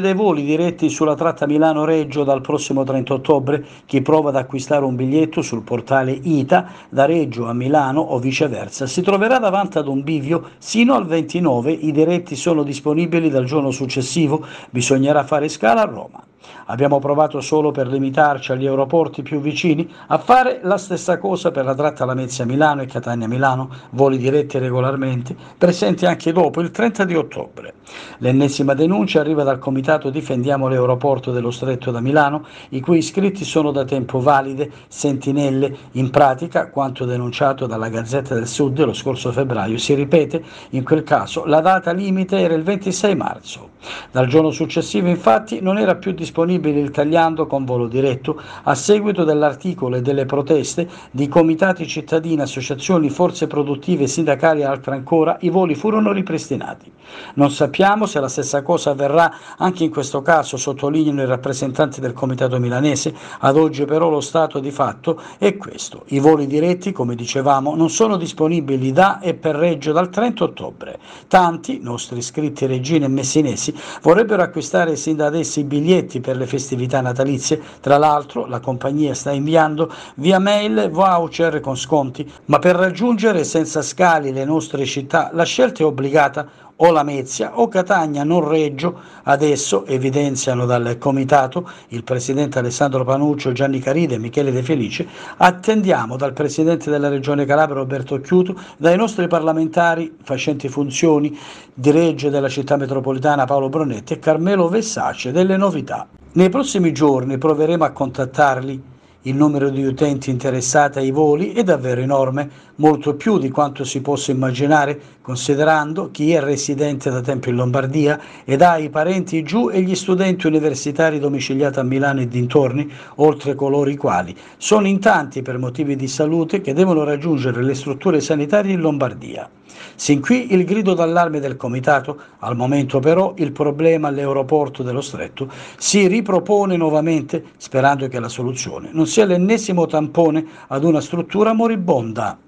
dei voli diretti sulla tratta Milano-Reggio dal prossimo 30 ottobre, chi prova ad acquistare un biglietto sul portale ITA da Reggio a Milano o viceversa si troverà davanti ad un bivio sino al 29, i diretti sono disponibili dal giorno successivo, bisognerà fare scala a Roma. Abbiamo provato solo per limitarci agli aeroporti più vicini a fare la stessa cosa per la tratta Lamezia-Milano e Catania-Milano, voli diretti regolarmente, presenti anche dopo il 30 di ottobre. L'ennesima denuncia arriva dal comitato Difendiamo l'aeroporto dello Stretto da Milano, i cui iscritti sono da tempo valide sentinelle. In pratica, quanto denunciato dalla Gazzetta del Sud lo scorso febbraio si ripete, in quel caso la data limite era il 26 marzo. Dal giorno successivo infatti non era più disponibile il tagliando con volo diretto a seguito dell'articolo e delle proteste di comitati cittadini, associazioni, forze produttive, sindacali e altro ancora, i voli furono ripristinati. Non sappiamo se la stessa cosa avverrà anche in questo caso, sottolineano i rappresentanti del comitato milanese, ad oggi però lo stato di fatto è questo. I voli diretti, come dicevamo, non sono disponibili da e per Reggio dal 30 ottobre. Tanti nostri iscritti regine e messinesi natalizi vorrebbero acquistare sin da adesso i biglietti per le festività natalizie. Tra l'altro la compagnia sta inviando via mail voucher con sconti, ma per raggiungere senza scali le nostre città la scelta è obbligata o Lamezia o Catania non Reggio, adesso evidenziano dal comitato il presidente Alessandro Panuccio, Gianni Caride e Michele De Felice, attendiamo dal presidente della regione Calabria Roberto Chiuto, dai nostri parlamentari facenti funzioni di Reggio della città metropolitana Paolo Brunetti e Carmelo Vessace delle novità. Nei prossimi giorni proveremo a contattarli il numero di utenti interessati ai voli è davvero enorme, molto più di quanto si possa immaginare, considerando chi è residente da tempo in Lombardia ed ha i parenti giù e gli studenti universitari domiciliati a Milano e dintorni, oltre coloro i quali sono in tanti per motivi di salute che devono raggiungere le strutture sanitarie in Lombardia. Sin qui il grido d'allarme del Comitato, al momento però il problema all'aeroporto dello Stretto si ripropone nuovamente sperando che la soluzione non sia l'ennesimo tampone ad una struttura moribonda.